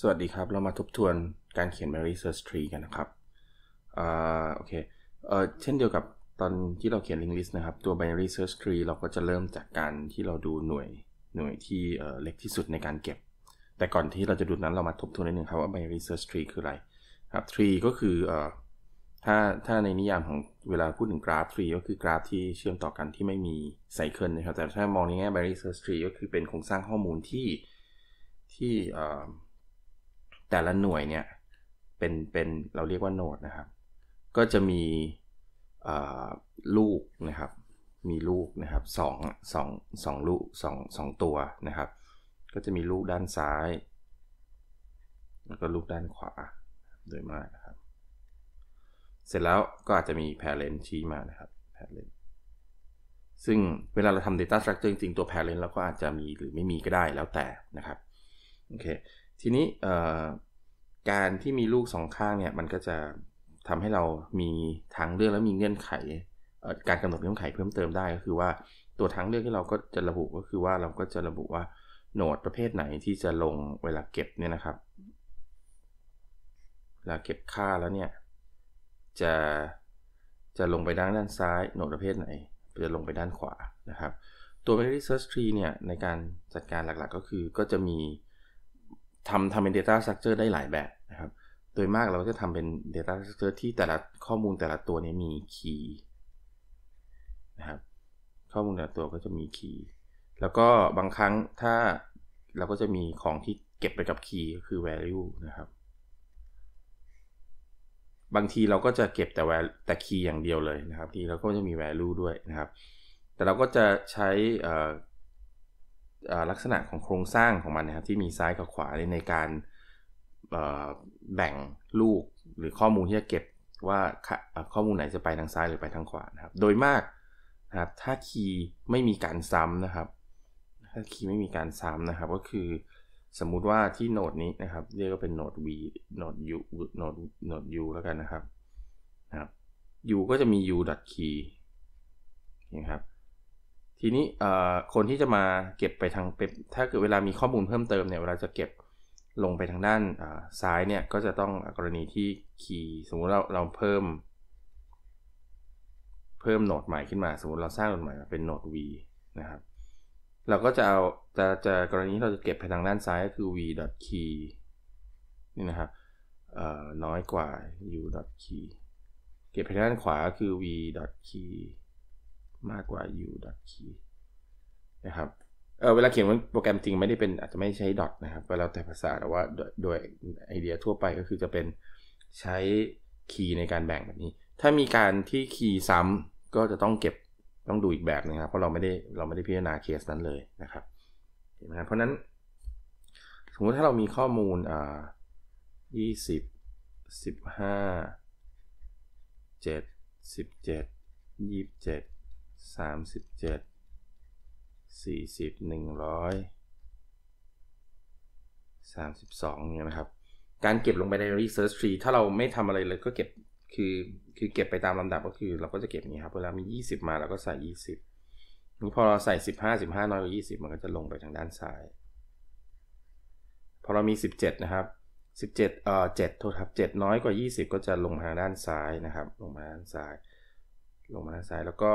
สวัสดีครับเรามาทบทวนการเขียน Mary Search Tree กันนะครับอโอเคเอ่อเช่นเดียวกับตอนที่เราเขียน Link e d List นะครับตัว Binary Search Tree เราก็จะเริ่มจากการที่เราดูหน่วยหน่วยที่เเล็กที่สุดในการเก็บ แต่ก่อนที่เราจะดูนั้นเรามาทบทวนนิดนึงครับว่า Binary Search Tree คืออะไรครับ Tree ก็คือเอ่อถ้าถ้าในนิยามของเวลาพูดถึงกราฟ Tree ก็คือกราฟที่เชื่อมต่อกันที่ไม่มีไซเคิลนะครับแต่ถ้ามองในแง่ Binary Search Tree ก็คือเป็นโครงสร้างข้อมูลที่ที่เอ่อแต่ละหน่วยเนี่ยเป็นเป็นเราเรียกว่าโนดนะครับ ก็จะมีลูกนะครับมีลูกนะครับสองสองสองลูกสองสองตัวนะครับ ก็จะมีลูกด้านซ้าย แล้วก็ลูกด้านขวาโดยมากนะครับเสร็จแล้วก็อาจจะมีแพรเลนชี้มานะครับแพรเลนซึ่งเวลาเราทำ data structure จริงๆ ตัวแพรเลนเราก็อาจจะมีหรือไม่มีก็ได้แล้วแต่นะครับโอเคทีนี้การที่มีลูกสองข้างเนี่ยมันก็จะทำให้เรามีทางเลือกและมีเงื่อนไขการกำหนดเงื่อนไขเพิ่มเติมได้ ก็คือว่าตัวทางเลือกที่เราก็จะระบุก็คือว่าเราก็จะระบุว่าโหนดประเภทไหนที่จะลงเวลาเก็บเนี่ยนะครับเวลาเก็บค่าแล้วเนี่ยจะจะลงไปด้านด้านซ้าย โหนดประเภทไหนจะลงไปด้านขวานะครับ ตัว m e n a r y Search Tree เนี่ยในการจัดการหลักๆก็คือก็จะมีทำทำเป็น Data Structure ได้หลายแบบนะครับ โดยมากเราจะทำเป็น Data Structure ที่แต่ละข้อมูลแต่ละตัวนี้มีคีย์นะครับข้อมูลแต่ละตัวก็จะมีคีย์แล้วก็บางครั้งถ้าเราก็จะมีของที่เก็บไปกับคีย์ก็คือ value นะครับ บางทีเราก็จะเก็บแต่แต่คีย์อย่างเดียวเลยนะครับทีเราก็จะมี value ด้วยนะครับ แต่เราก็จะใช้ลักษณะของโครงสร้างของมันนะครับ ที่มีซ้ายกับขวาในการแบ่งลูกหรือข้อมูลที่จะเก็บว่าข้อมูลไหนจะไปทางซ้ายหรือไปทางขวานะครับ โดยมากนะครับ ถ้าคีย์ไม่มีการซ้ำนะครับ ถ้าคีย์ไม่มีการซ้ำนะครับ ก็คือสมมุติว่าที่โนดนี้นะครับเรียกว่าเป็นโนด v โนด u โนดโนด u แล้วกันนะครับนะครับ u ก็จะมี u.key นะครับทีนี้คนที่จะมาเก็บไปทางถ้าเกิดเวลามีข้อมูลเพิ่มเติมเนี่ยเวลาจะเก็บลงไปทางด้านซ้ายเนี่ยก็จะต้องกรณีที่คีย์สมมุติเราเราเพิ่ม เพิ่มโหนดใหม่ขึ้นมา สมมติเราสร้างโหนดใหม่เป็นโหนด v นะครับเราก็จะเอาจะจะกรณีที่เราจะเก็บไปทางด้านซ้ายก็คือ v key นี่นะครับน้อยกว่า u key เก็บไปทางด้านขวาก็คือ v key มากกว่า u dot key นะครับ เออเวลาเขียนโปรแกรมจริงไม่ได้เป็นอาจจะไม่ใช้ดอทนะครับเวลาแต่ภาษาแต่ว่าโดยไอเดียทั่วไปก็คือจะเป็นใช้คีย์ในการแบ่งแบบนี้ ถ้ามีการที่คีย์ซ้ำ ก็จะต้องเก็บต้องดูอีกแบบนึงครับ เพราะเราไม่ได้เราไม่ได้พิจารณาเคสนั้นเลยนะครับเห็นไหมครับ เพราะนั้น สมมติถ้าเรามีข้อมูลอ่ายี่สิบสิบห้าเจ็ดสิบเจ็ดยี่สิบเจ็ดสามสิบเจ็ดสี่สิบหนึ่งร้อยสามสิบสองเนี่ยนะครับ การเก็บลงไปใน research tree ถ้าเราไม่ทำอะไรเลยก็เก็บ คือ คือเก็บไปตามลำดับก็คือเราก็จะเก็บนี้ครับ เวลามี 20 มาเราก็ใส่ 20นี่พอเราใส่ 15 15 น้อยกว่า 20 มันก็จะลงไปทางด้านซ้าย พอเรามี 17 นะครับ 17เอ่อ7โทษครับ 7 น้อยกว่า 20 ก็จะลงทางด้านซ้ายนะครับ ลงมาด้านซ้ายลงมาด้านซ้ายแล้วก็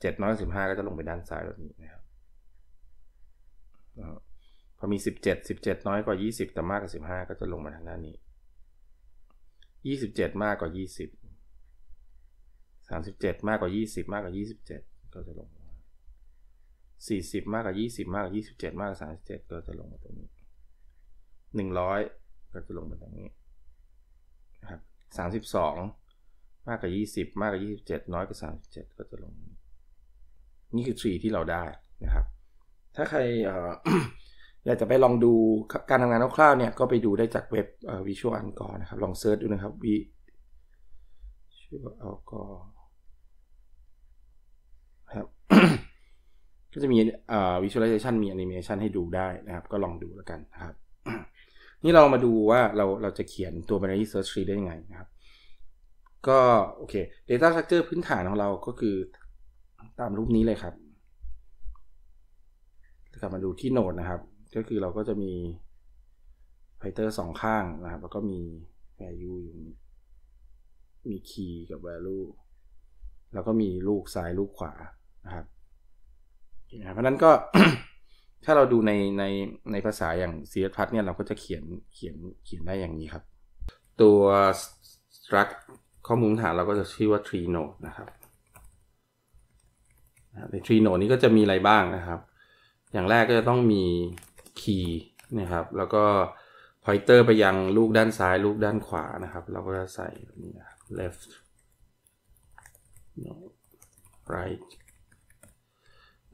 เจ็ดน้อยสิบห้าก็จะลงไปด้านซ้ายแบบนี้นะครับพอมีสิบเจ็ดสิบเจ็ดน้อยกว่ายี่สิบแต่มากกว่าสิบห้าก็จะลงมาทางด้านนี้ยี่สิบเจ็ดมากกว่ายี่สิบสามสิบเจ็ดมากกว่ายี่สิบมากกว่ายี่สิบเจ็ดก็จะลงมาสี่สิบมากกว่ายี่สิบมากกว่ายี่สิบเจ็ดมากกว่าสามสิบเจ็ดก็จะลงมาตรงนี้หนึ่งร้อยก็จะลงมาตรงนี้นะครับสามสิบสองมากกว่า20 มากกว่า27 น้อยกว่า37 ก็จะลง นี่คือ tree ที่เราได้นะครับ ถ้าใครอยากจะไปลองดูการทำงานคร่าวๆ เนี่ย ก็ไปดูได้จากเว็บ v Visual a ั g o r นะครับ ลองเซิร์ชดูนะครับ v Visual a ั g o r ครับ ก็จะมี Visualization มี Animation ให้ดูได้นะครับ ก็ลองดูแล้วกันนะครับ นี่เรามาดูว่าเราเราจะเขียนตัว binary search tree ได้ยังไงนะครับก็โอเค Data Structure พื้นฐานของเราก็คือตามรูปนี้เลยครับ กลับมาดูที่โนดนะครับ ก็คือเราก็จะมีไพเตอร์สองข้างนะครับ แล้วก็มี value อยู่มี key กับ value แล้วก็มีลูกซ้ายลูกขวา นะครับเพราะนั้นก็ถ้าเราดูในในในภาษาอย่าง c s พัทเนี่ย เราก็จะเขียนเขียนเขียนได้อย่างนี้ครับ ตัว struct ข้อมูลฐานเราก็จะชื่อว่า tree node นะครับ ใน tree node นี้ก็จะมีอะไรบ้างนะครับ อย่างแรกก็จะต้องมี key นะครับ แล้วก็ pointer ไปยังลูกด้านซ้าย ลูกด้านขวานะครับ เราก็จะใส่นี่นะ left right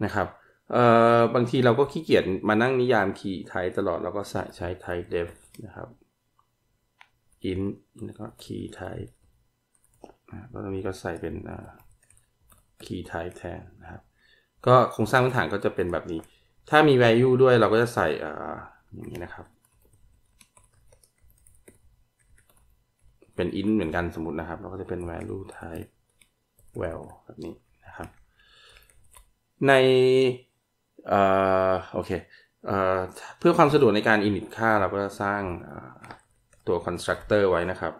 นะครับ เอ่อ บางทีเราก็ขี้เกียจมานั่งนิยามคีย์ไทยตลอด เราก็ใส่ใช้ไทย def นะครับ int แล้วก็คีย์ไทยก็ตรงนี้ก็ใส่เป็น key type แทนนะครับ ก็โครงสร้างพื้นฐานก็จะเป็นแบบนี้ ถ้ามี value ด้วยเราก็จะใส่อย่างนี้นะครับ เป็น int เหมือนกันสมมตินะครับ เราก็จะเป็น value type well แบบนี้นะครับ ในโอเคเเพื่อความสะดวกในการ init ค่าเราก็จะสร้างตัว constructor ไว้นะครับ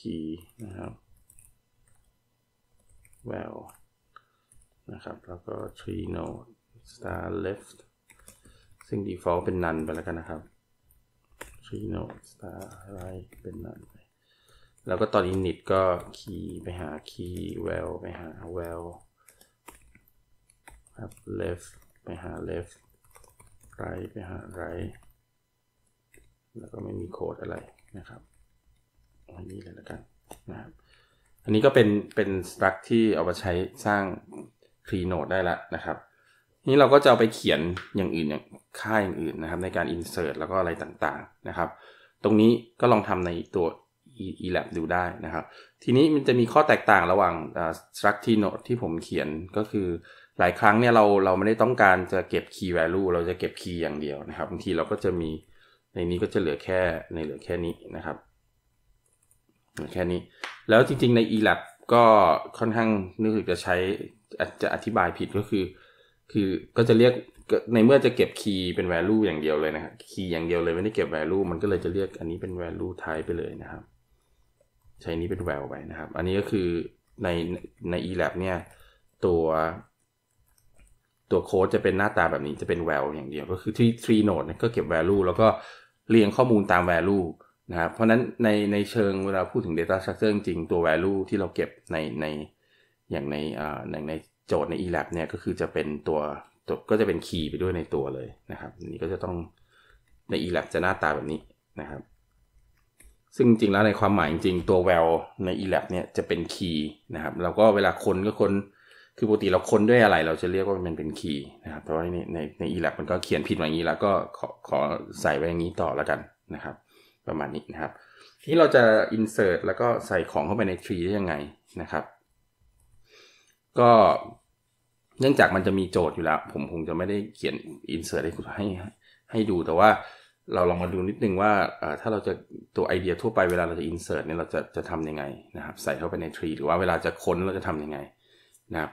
key นะครับ well นะครับ แล้วก็ tree node star left ซึ่ง default เป็น none ไปแล้วกันนะครับ tree node star right เป็น none แล้วก็ตอน init ก็ key ไปหา key well ไปหา well ครับ left ไปหา left right ไปหา right แล้วก็ไม่มีโค้ดอะไรนะครับอันนี้เลยแล้วกันนะครับอันนี้ก็เป็นเป็นสตรัคที่เอามาใช้สร้างพรีโนดได้ละนะครับนี่เราก็จะเอาไปเขียนอย่างอื่นอย่างค่ายอย่างอื่นนะครับ ในการ insert แล้วก็อะไรต่างๆนะครับตรงนี้ก็ลองทำในตัว elab ดูได้นะครับทีนี้มันจะมีข้อแตกต่างระหว่าง struct node ที่ผมเขียนก็คือ หลายครั้งเนี่ยเราเราไม่ได้ต้องการจะเก็บ key value เราจะเก็บ key อย่างเดียวนะครับบางทีเราก็จะมีในนี้ก็จะเหลือแค่ในเหลือแค่นี้นะครับแค่นี้แล้วจริงๆ ใน e-lab ก็ค่อนข้างนึกถึงจะใช้จะอธิบายผิดก็คือ คือก็จะเรียกในเมื่อจะเก็บคีย์เป็น value อย่างเดียวเลยนะครับคีย์อย่างเดียวเลยไม่ได้เก็บ value มันก็เลยจะเรียกอันนี้เป็น value type ไปเลยนะครับใช้นี้เป็น val ไปนะครับ อันนี้ก็คือในใน e-lab เนี่ยตัวตัวโค้ดจะเป็นหน้าตาแบบนี้จะเป็น val อย่างเดียว ก็คือที่ tree h node ก็เก็บ value แล้วก็เรียงข้อมูลตาม value นะครับเพราะนั้นในในเชิงเวลาพูดถึง Data Structure จริงตัว Value ที่เราเก็บในในอย่างในอ่าอย่างในโจทย์ใน eLab เนี่ยก็คือจะเป็นตัวตัวก็จะเป็นคีย์ไปด้วยในตัวเลยนะครับนี่ก็จะต้องใน eLab จะหน้าตาแบบนี้นะครับ ซึ่งจริงแล้วในความหมายจริงตัว val ใน eLab เนี่ยจะเป็นคีย์นะครับ เราก็เวลาคนก็คนคือปกติเราคนด้วยอะไร เราจะเรียกว่ามันเป็นคีย์นะครับเพราะว่าในในใน eLab มันก็เขียนผิดอย่างนี้ แล้วก็ขอขอใส่ไว้อย่างนี้ต่อแล้วกันนะครับประมาณนี้นะครับ ทีนี้เราจะ insert แล้วก็ใส่ของเข้าไปใน tree ได้ยังไงนะครับ ก็เนื่องจากมันจะมีโจทย์อยู่แล้ว ผมคงจะไม่ได้เขียน insert ให้ให้ให้ดูแต่ว่าเราลองมาดูนิดนึงว่าถ้าเราจะตัวไอเดียทั่วไปเวลาเราจะ insert เนี่ย เราจะจะทำยังไงนะครับ ใส่เข้าไปใน tree หรือว่าเวลาจะค้นเราจะทำยังไงนะครับ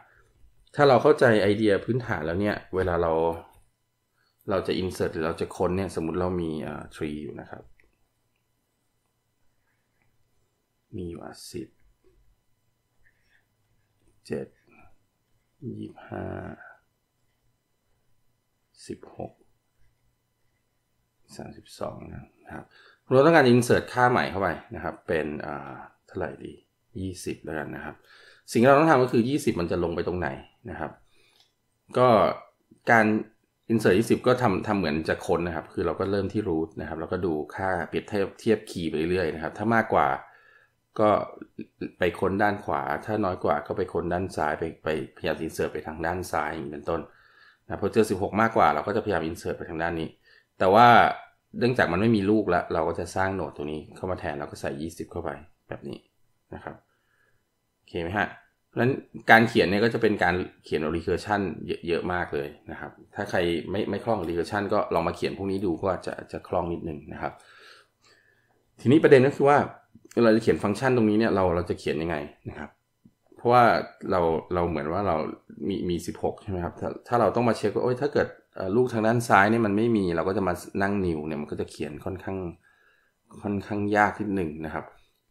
ถ้าเราเข้าใจไอเดียพื้นฐานแล้วเนี่ย เวลาเราเราจะ insert หรือเราจะค้นเนี่ย สมมติเรามี tree อยู่นะครับมีอยู่สิบเจ็ดยี่ห้าสิบหกสามสิบสองนะครับเราต้องการอินเสิร์ตค่าใหม่เข้าไปนะครับเป็นเท่าไหร่ดียี่สิบแล้วกันนะครับ สิ่งที่เราต้องทำก็คือยี่สิบมันจะลงไปตรงไหน นะครับ ก็ การอินเสิร์ตยี่สิบก็ทำทำเหมือนจะค้นนะครับ คือเราก็เริ่มที่รูทนะครับ แล้วก็ดูค่าเปรียบเทียบเทียบคีย์ไปเรื่อยๆนะครับ ถ้ามากกว่าก็ไปค้นด้านขวา ถ้าน้อยกว่า ก็ไปค้นด้านซ้ายไปไปพยายามอินเสิร์ตไปทางด้านซ้ายอย่างเป็นต้นนะพอเจอ16 มากกว่าเราก็จะพยายามอินเสิร์ตไปทางด้านนี้ แต่ว่าเนื่องจากมันไม่มีลูกแล้ว เราก็จะสร้างโหนดตัวนี้เข้ามาแทนเราก็ใส่ 20 เข้าไปแบบนี้นะครับโอเคไหมฮะเพราะฉะนั้นการเขียนเนี่ยก็จะเป็นการเขียนีเคอร์ชันเยอะมากเลยนะครับ ถ้าใครไม่ไม่คล่องีเคอร์ชันก็ลองมาเขียนพวกนี้ดูก็จะจะคล่องนิดนึงนะครับ ทีนี้ประเด็นก็คือว่าเราจะเขียนฟังก์ชันตรงนี้เนี่ยเราเราจะเขียนยังไงนะครับ เพราะว่าเราเราเหมือนว่าเรามีมีหกใช่ไหมครับถ้าถ้าเราต้องมาเช็คว่าโอ้ยถ้าเกิดลูกทางด้านซ้ายนี่มันไม่มีเราก็จะมานั่งนิวเนี่ยมันก็จะเขียนค่อนข้างค่อนข้างยากนิดหนึ่งนะครับ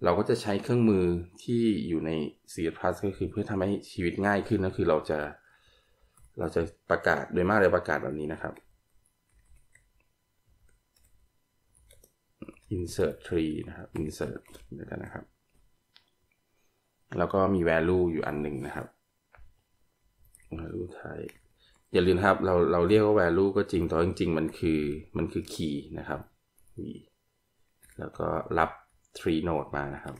เราก็จะใช้เครื่องมือที่อยู่ใน c ีพลัสก็คือเพื่อทำให้ชีวิตง่ายขึ้นก็คือเราจะ เราจะประกาศโดยมากเลยประกาศแบบนี้นะครับ insert tree นะครับ insert เดี๋ยวกันนะครับแล้วก็มี value อยู่อันหนึ่งนะครับ value type อย่าลืมครับเราเราเรียกว่า value ก็จริงแต่จริง ๆ มันคือมันคือ key นะครับแล้วก็รับ tree node มานะครับ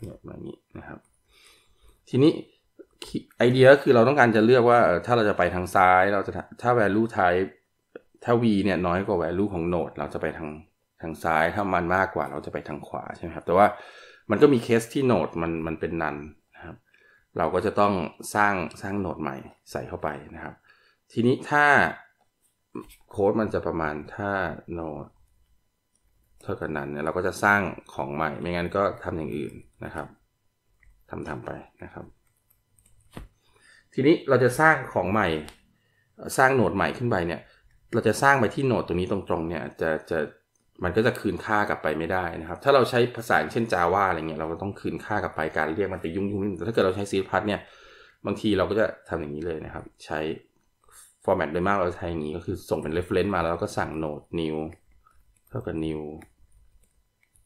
เนี่ยแบบนี้นะครับทีนี้ไอเดียก็คือเราต้องการจะเลือกว่าถ้าเราจะไปทางซ้ายเราจะถ้า value type ถ้า v เนี่ยน้อยกว่า value ของโนดเราจะไปทางทางซ้าย ถ้ามันมากกว่าเราจะไปทางขวาใช่ไหมครับแต่ว่ามันก็มีเคส ที่โนดมันมันเป็นนันนะครับเราก็จะต้องสร้างสร้างโนดใหม่ใส่เข้าไปนะครับ ทีนี้ถ้าโค้ดมันจะประมาณถ้าโนดเท่ากับนั้นเนี่ยเราก็จะสร้างของใหม่ไม่งั้นก็ทำอย่างอื่นนะครับทำทำไปนะครับ ทีนี้เราจะสร้างของใหม่สร้างโหนดใหม่ขึ้นไปเนี่ยเราจะสร้างไปที่โหนดตรงนี้ตรงๆเนี่ยจะจะมันก็จะคืนค่ากลับไปไม่ได้นะครับถ้าเราใช้ภาษาเช่น Java อะไรเงี้ยเราก็ต้องคืนค่ากลับไปการเรียกมันจะยุ่งยุ่งแต่ถ้าเกิดเราใช้ C++ เนี่ยบางทีเราก็จะทำอย่างนี้เลยนะครับ ใช้ฟอร์แมตโดยมากเราใช้อย่างนี้ก็คือส่งเป็น reference มาแล้วก็สั่งโหนด new เท่ากับ new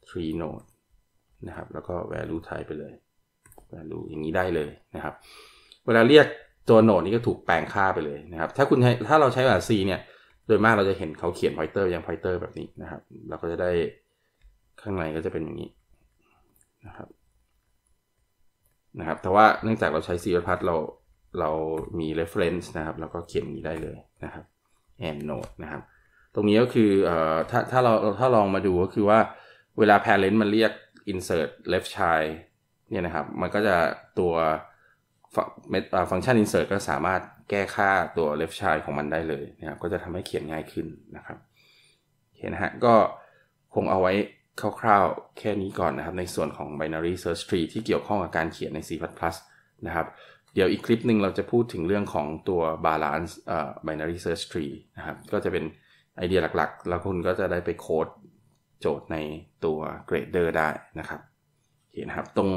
tree node นะครับแล้วก็ value type ไปเลย value อย่างนี้ได้เลยนะครับ เวลาเรียกตัวโหนดนี้ก็ถูกแปลงค่าไปเลยนะครับถ้าคุณใช้ถ้าเราใช้ภาษา C เนี่ยโดยมากเราจะเห็นเขาเขียนพอยเตอร์ยังพอยเตอร์แบบนี้นะครับ เราก็จะได้ข้างในก็จะเป็นอย่างนี้ นะครับนะครับแต่ว่าเนื่องจากเราใช้ c ีพัทเราเรามี reference นะครับเราก็เขียนนี้ได้เลยนะครับ and node นะครับ ตรงนี้ก็คือเอ่อถ้าถ้าเราถ้าลองมาดูก็คือว่าเวลา parent มันเรียก insert left child เนี่ยนะครับมันก็จะตัวฟังก์ชัน insert ก็สามารถแก้ค่าตัว left child ของมันได้เลยนะครับ ก็จะทำให้เขียนง่ายขึ้นนะครับ เห็นฮะ ก็คงเอาไว้คร่าวๆ แค่นี้ก่อนนะครับ ในส่วนของ binary search tree ที่เกี่ยวข้องกับการเขียนใน C++ นะครับ เดี๋ยวอีกคลิปหนึ่งเราจะพูดถึงเรื่องของตัว balance เอ่อ binary search tree นะครับ ก็จะเป็นไอเดียหลักๆ แล้วคุณก็จะได้ไปโค้ด โจทย์ในตัว g r ดอ e r ได้นะครับเห็นะครับตรง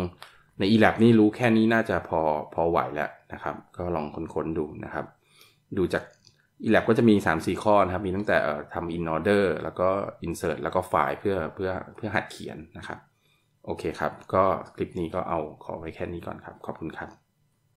ใน ELAB นี่รู้แค่นี้น่าจะพอพอไหวแล้วนะครับ ก็ลองค้นๆดูนะครับ ดูจาก ELAB ก็จะมี 3-4 ข้อนะครับ มีตั้งแต่ทำ in order แล้วก็ insert แล้วก็ไฟล์เพื่อเพื่อเพื่อหัดเขียนนะครับ โอเคครับ ก็คลิปนี้ก็เอาขอไว้แค่นี้ก่อนครับ ขอบคุณครับ